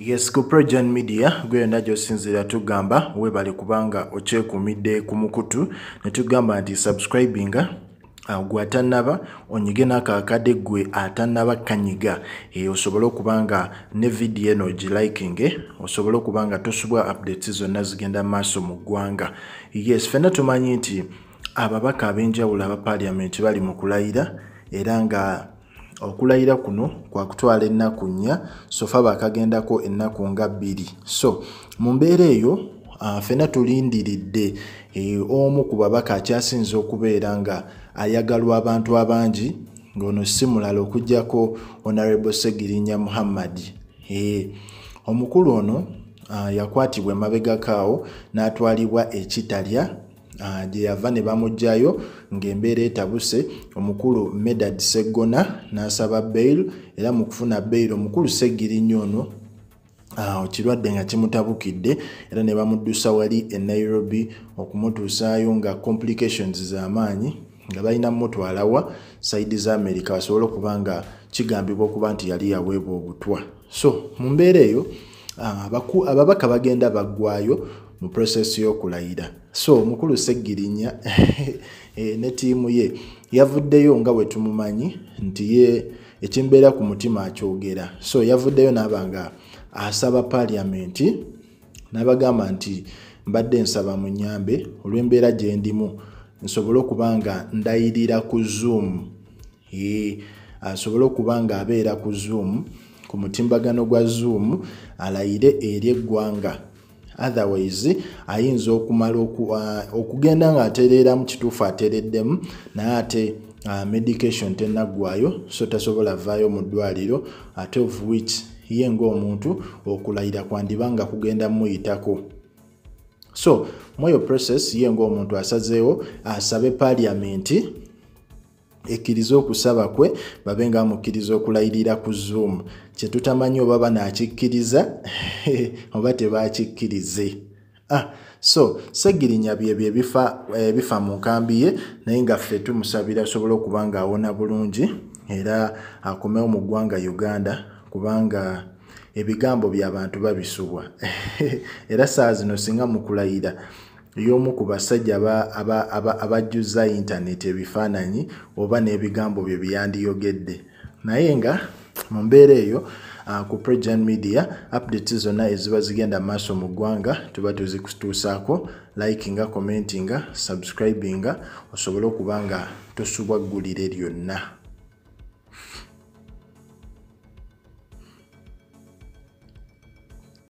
yes ku progen media gwe yonna gyosinziira tugamba webale kubanga okyekuumidde ku mukutu ne tugamba nti subscribinga Uh, gwe atanaba onyige nakakade gwe atanaba kanyiga e, osobole okubanga ne vidiyo eno ogilikinge osobole okubanga tosubwa updates zonna zigenda maaso mu ggwanga yes fena tumanyi nti ababaka ab'enjawulo aba paliamenti bali mu kulayira era nga okulayira kuno kwakutwala ennaku nnya sofa bakagendako ennaku nga bbiri so mu mbeera eyo fena tulindiridde e, omu ku babaka akyasinza okubeera nga ayagalwa abantu abangi ngaono si mulala okugjako honorable segirinya muhammad e, omukulu ono yakwatibwa emabegakaawo n'atwalibwa ekitalya Ah, gye yava ne bamugjayo ng'embeera etabuse omukulu medad segona n'asaba bail era mu kufuna bail omukulu segirinnyo ono ah, kirwadde nga kimutabukidde era ne bamuddusa wali e nairobi okumutuusaayo nga complications z'amaanyi nga balina mutwalawa saidi za america basobole okuba nga kigambibwa okuba nti yali yaweebwa obutwa so mu mbeera eyo ah, ababaka bagenda baggwayo mu process y'okulayira so mukulu segirinya eh, ne tiimu ye yavuddeyo nga we tumumanyi nti ye ekimbeera ku mutima akyogera so yavuddeyo naaba nga asaba paliamenti n'abagamba nti mbadde nsaba mu nyambe olw'embeera gye ndimu nsobole okuba nga ndayirira ku zoom asobole okuba nga abeera ku zoom ku mutimbagano gwa zoom alayire eri eggwanga otherwise ayinza okumala uh, okugenda ngaaterera mukituufu atereddemu naye ate uh, medication tenaggwayo so tasobola vaayo mu ddwaliro ate of which ye ngaomuntu okulayira kwandibanga kugenda mumuyitako so moyo process ye ngaomuntu asazeewo asabe paliamenti ekkiriza okusaba kwe babe nga amukkiriza okulayirira ku zoom kyetutamanyi oba banaakikkiriza oba tebakikkirize ah, so segirinya byebyo ebifa eh, mu nkambi ye naye nga ffe tumusabira asobole okuba nga awona bulungi era akomewo mu ggwanga uganda kubanga ebigambo byabantu babisubwa era saa zino singa mukulayira y'omu ku basajja abajjuza intaneti ebifaananyi oba n'ebigambo bye byandiyogedde naye nga mu mbeera eyo uh, ku prejan media updates zonna eziba zigenda maaso mu ggwanga tuba tuzikutuusaako likinga commentinga subscribinga osobole okuba nga tosubwaggulire lyonna